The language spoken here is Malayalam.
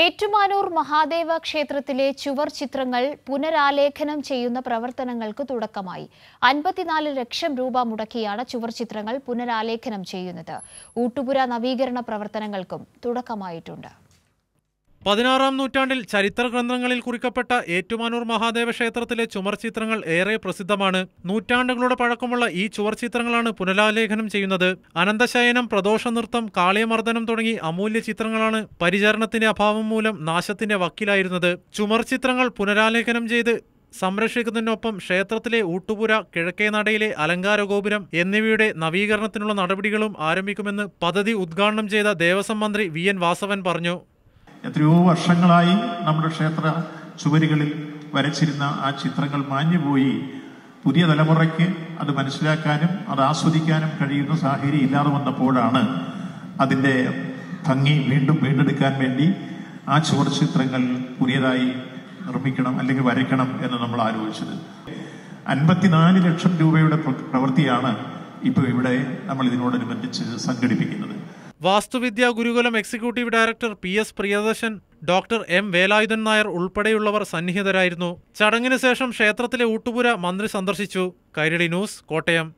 ഏറ്റുമാനൂർ മഹാദേവ ക്ഷേത്രത്തിലെ ചുവർ ചിത്രങ്ങൾ പുനരാലേഖനം ചെയ്യുന്ന പ്രവർത്തനങ്ങൾക്ക് തുടക്കമായി അൻപത്തിനാല് ലക്ഷം രൂപ മുടക്കിയാണ് ചുവർ ചിത്രങ്ങൾ പുനരാലേഖനം ചെയ്യുന്നത് ഊട്ടുപുര നവീകരണ പ്രവർത്തനങ്ങൾക്കും തുടക്കമായിട്ടുണ്ട് പതിനാറാം നൂറ്റാണ്ടിൽ ചരിത്ര ഗ്രന്ഥങ്ങളിൽ കുറിക്കപ്പെട്ട ഏറ്റുമാനൂർ മഹാദേവ ക്ഷേത്രത്തിലെ ചുമർ ചിത്രങ്ങൾ ഏറെ പ്രസിദ്ധമാണ് നൂറ്റാണ്ടുകളുടെ പഴക്കമുള്ള ഈ ചുവർ ചിത്രങ്ങളാണ് പുനരാലേഖനം ചെയ്യുന്നത് അനന്തശയനം പ്രദോഷ നൃത്തം കാളിയമർദ്ദനം തുടങ്ങി അമൂല്യ ചിത്രങ്ങളാണ് പരിചരണത്തിന്റെ അഭാവം മൂലം നാശത്തിന്റെ വക്കിലായിരുന്നത് ചുമർ ചിത്രങ്ങൾ പുനരാലേഖനം ചെയ്ത് സംരക്ഷിക്കുന്നതിനൊപ്പം ക്ഷേത്രത്തിലെ ഊട്ടുപുര കിഴക്കേ നടയിലെ അലങ്കാര ഗോപുരം എന്നിവയുടെ നവീകരണത്തിനുള്ള നടപടികളും ആരംഭിക്കുമെന്ന് പദ്ധതി ഉദ്ഘാടനം ചെയ്ത ദേവസ്വം മന്ത്രി വി എൻ വാസവൻ പറഞ്ഞു എത്രയോ വർഷങ്ങളായി നമ്മുടെ ക്ഷേത്ര ചുവരുകളിൽ വരച്ചിരുന്ന ആ ചിത്രങ്ങൾ മാഞ്ഞുപോയി പുതിയ തലമുറയ്ക്ക് അത് മനസ്സിലാക്കാനും അത് ആസ്വദിക്കാനും കഴിയുന്ന സാഹചര്യം ഇല്ലാതെ വന്നപ്പോഴാണ് അതിൻ്റെ ഭംഗി വീണ്ടും വീണ്ടെടുക്കാൻ വേണ്ടി ആ ചുവർ ചിത്രങ്ങൾ പുതിയതായി നിർമ്മിക്കണം അല്ലെങ്കിൽ വരയ്ക്കണം എന്ന് നമ്മൾ ആലോചിച്ചത് അൻപത്തിനാല് ലക്ഷം രൂപയുടെ പ്രവൃത്തിയാണ് ഇപ്പോൾ ഇവിടെ നമ്മൾ ഇതിനോടനുബന്ധിച്ച് സംഘടിപ്പിക്കുന്നത് Vastuvidya Gurukulam executive director P S Priyadarshan doctor M Velayudhan Nair ഉൾപ്പെടെയുള്ളവർ സന്നിഹിതരായിരുന്നു ചടങ്ങിന് ശേഷം ക്ഷേത്രത്തിലെ ഊട്ടുപുര മന്ത്രി സന്ദർശിച്ചു കൈരളി ന്യൂസ് കോട്ടയം